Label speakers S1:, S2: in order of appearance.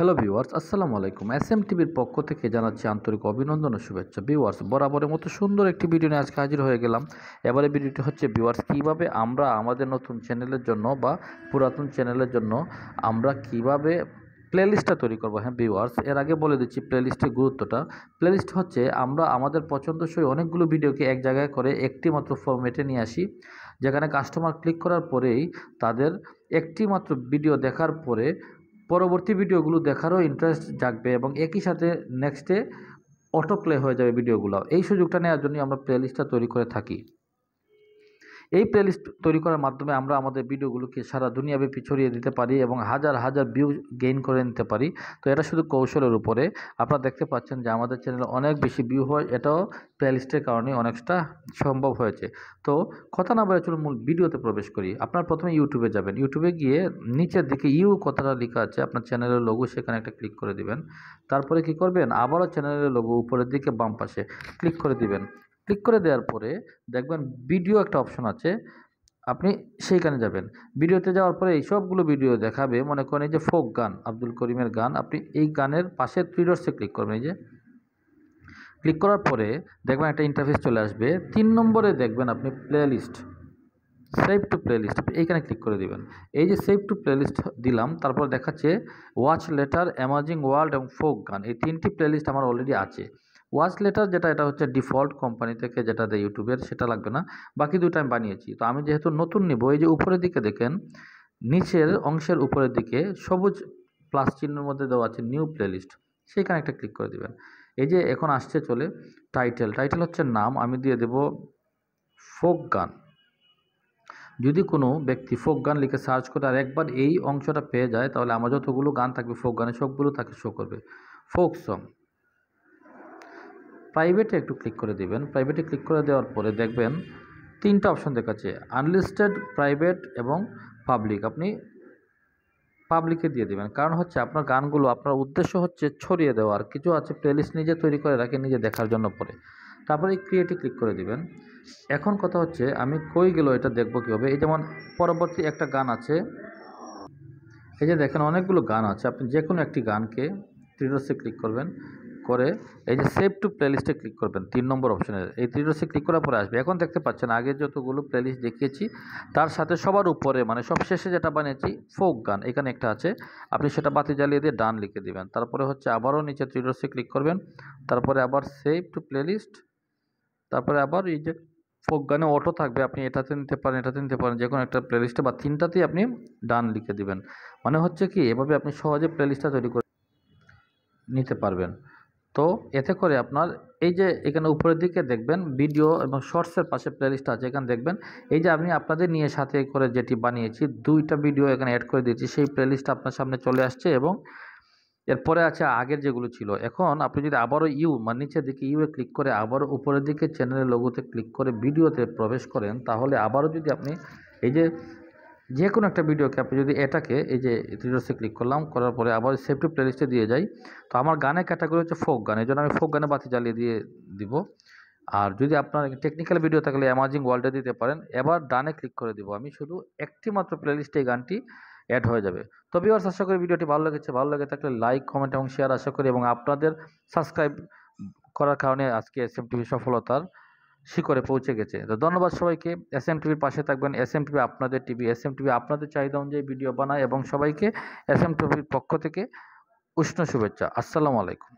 S1: hello viewers আসসালামু আলাইকুম S M টিভির পক্ষ থেকে জানাচ্ছি আন্তরিক অভিনন্দন ও শুভেচ্ছা ভিউয়ার্স বরাবরের মতো সুন্দর একটি ভিডিও নিয়ে আজকে হাজির হয়ে গেলাম এবারে ভিডিওটি হচ্ছে ভিউয়ার্স কীভাবে আমরা আমাদের নতুন চ্যানেলের জন্য বা পুরাতন চ্যানেলের জন্য আমরা কিভাবে প্লেলিস্টটা তৈরি করবো হ্যাঁ ভিউয়ার্স এর আগে বলে দিচ্ছি প্লেলিস্টের গুরুত্বটা প্লেলিস্ট হচ্ছে আমরা আমাদের পছন্দসই অনেকগুলো ভিডিওকে এক জায়গায় করে একটি মাত্র ফর্মেটে নিয়ে আসি যেখানে কাস্টমার ক্লিক করার পরেই তাদের একটি মাত্র ভিডিও দেখার পরে পরবর্তী ভিডিওগুলো দেখারও ইন্টারেস্ট জাগবে এবং একই সাথে নেক্সটে অটো প্লে হয়ে যাবে ভিডিওগুলো এই সুযোগটা নেওয়ার জন্য আমরা প্লেলিস্টটা তৈরি করে থাকি এই প্লেলিস্ট তৈরি করার মাধ্যমে আমরা আমাদের ভিডিওগুলোকে সারা দুনিয়াব্যাপী ছড়িয়ে দিতে পারি এবং হাজার হাজার ভিউ গেইন করে নিতে পারি তো এটা শুধু কৌশলের উপরে আপনারা দেখতে পাচ্ছেন যে আমাদের চ্যানেলে অনেক বেশি ভিউ হয় এটাও প্লেলিস্টের কারণে অনেকটা সম্ভব হয়েছে তো কথা না বলে চলুন মূল ভিডিওতে প্রবেশ করি আপনার প্রথমে ইউটিউবে যাবেন ইউটিউবে গিয়ে নিচের দিকে ইউ কথাটা লেখা আছে আপনার চ্যানেলের লোগো সেখানে একটা ক্লিক করে দিবেন তারপরে কি করবেন আবারও চ্যানেলের লোগো উপরের দিকে বাম পাশে ক্লিক করে দিবেন ক্লিক করে দেওয়ার পরে দেখবেন ভিডিও একটা অপশন আছে আপনি সেইখানে যাবেন ভিডিওতে যাওয়ার পরে এই সবগুলো ভিডিও দেখাবে মনে করেন এই যে ফোক গান আব্দুল করিমের গান আপনি এই গানের পাশে ত্রিডর্সে ক্লিক করবেন এই যে ক্লিক করার পরে দেখবেন একটা ইন্টারফেস চলে আসবে তিন নম্বরে দেখবেন আপনি playlist save to playlist list এইখানে ক্লিক করে দিবেন এই যে সেভ টু প্লেলিস্ট দিলাম তারপর দেখাচ্ছে ওয়াচ লেটার অ্যামাজিং ওয়ার্ল্ড এবং ফোক গান এই তিনটি প্লেলিস্ট আমার অলরেডি আছে ওয়াচ লেটার যেটা এটা হচ্ছে ডিফল্ট কোম্পানি থেকে যেটা দেয় ইউটিউবের সেটা লাগবে না বাকি দুটো আমি বানিয়েছি তো আমি যেহেতু নতুন নিব এই যে উপরের দিকে দেখেন নিচের অংশের উপরের দিকে সবুজ প্লাস চিহ্নের মধ্যে দেওয়া আছে নিউ প্লেলিস্ট সেইখানে একটা ক্লিক করে দেবেন এই যে এখন আসছে চলে টাইটেল টাইটেল হচ্ছে নাম আমি দিয়ে দেব ফোক গান যদি কোনো ব্যক্তি ফোক গান লিখে সার্চ করে আর একবার এই অংশটা পেয়ে যায় তাহলে আমার যতগুলো গান থাকবে ফোক গানে সবগুলো তাকে শো করবে ফোক সং প্রাইভেটে একটু ক্লিক করে দিবেন প্রাইভেটে ক্লিক করে দেওয়ার পরে দেখবেন তিনটা অপশন দেখাচ্ছে আনলিস্টেড প্রাইভেট এবং পাবলিক আপনি পাবলিকে দিয়ে দেবেন কারণ হচ্ছে আপনার গানগুলো আপনার উদ্দেশ্য হচ্ছে ছড়িয়ে দেওয়ার কিছু আছে প্লেলিস্ট নিজে তৈরি করে রাখে নিজে দেখার জন্য পরে তারপরে ক্রিয়েটে ক্লিক করে দিবেন এখন কথা হচ্ছে আমি কই গেল এটা দেখব কীভাবে এই যেমন পরবর্তী একটা গান আছে এই যে দেখেন অনেকগুলো গান আছে আপনি যে কোনো একটি গানকে থ্রিডসে ক্লিক করবেন করে এই যে সেভ টু প্লেলিস্টে ক্লিক করবেন তিন নম্বর অপশানে এই ত্রিডোসে ক্লিক করার পরে আসবে এখন দেখতে পাচ্ছেন আগে যতগুলো প্লেলিস্ট দেখিয়েছি তার সাথে সবার উপরে মানে সব শেষে যেটা বানিয়েছি ফোক গান এখানে একটা আছে আপনি সেটা বাতি জ্বালিয়ে দিয়ে ডান লিখে দেবেন তারপরে হচ্ছে আবারও নিচে ত্রিডোসে ক্লিক করবেন তারপরে আবার সেভ টু প্লেলিস্ট তারপরে আবার এই যে ফোক গানে অটো থাকবে আপনি এটাতে নিতে পারেন এটাতে নিতে পারেন যে কোনো একটা প্লেলিস্টে বা তিনটাতেই আপনি ডান লিখে দিবেন মানে হচ্ছে কি এভাবে আপনি সহজে প্লেলিস্টটা তৈরি করে নিতে পারবেন তো এতে করে আপনার এই যে এখানে উপরের দিকে দেখবেন ভিডিও এবং শর্টসের পাশে প্লেলিস্ট আছে এখানে দেখবেন এই যে আমি আপনাদের নিয়ে সাথে করে যেটি বানিয়েছি দুইটা ভিডিও এখানে অ্যাড করে দিয়েছি সেই প্লেলিস্ট আপনার সামনে চলে আসছে এবং এরপরে আছে আগের যেগুলো ছিল এখন আপনি যদি আবারও ইউ মানে নিচের দিকে এ ক্লিক করে আবারও উপরের দিকে চ্যানেলের লোগোতে ক্লিক করে ভিডিওতে প্রবেশ করেন তাহলে আবারও যদি আপনি এই যে যে কোনো একটা ভিডিওকে আপনি যদি এটাকে এই যে রিডোসে ক্লিক করলাম করার পরে আবার সেফটি প্লেলিস্টে দিয়ে যাই তো আমার গানের ক্যাটাগরি হচ্ছে ফোক গান এই জন্য আমি ফোক গানে বাতি জ্বালিয়ে দিয়ে দিব আর যদি আপনার টেকনিক্যাল ভিডিও থাকলে অ্যামাজিং ওয়ার্ল্ডে দিতে পারেন এবার ডানে ক্লিক করে দিব আমি শুধু একটি মাত্র প্লেলিস্টে গানটি অ্যাড হয়ে যাবে তবে এবার আশা করি ভিডিওটি ভালো লেগেছে ভালো লেগে থাকলে লাইক কমেন্ট এবং শেয়ার আশা করি এবং আপনাদের সাবস্ক্রাইব করার কারণে আজকে এস এম টিভি সফলতার শিখরে পৌঁছে গেছে তো ধন্যবাদ সবাইকে এস এম টিভির পাশে থাকবেন এস এম টিভি আপনাদের টিভি এস এম টিভি আপনাদের চাহিদা অনুযায়ী ভিডিও বানায় এবং সবাইকে এস এম টিভির পক্ষ থেকে উষ্ণ শুভেচ্ছা আসসালামু আলাইকুম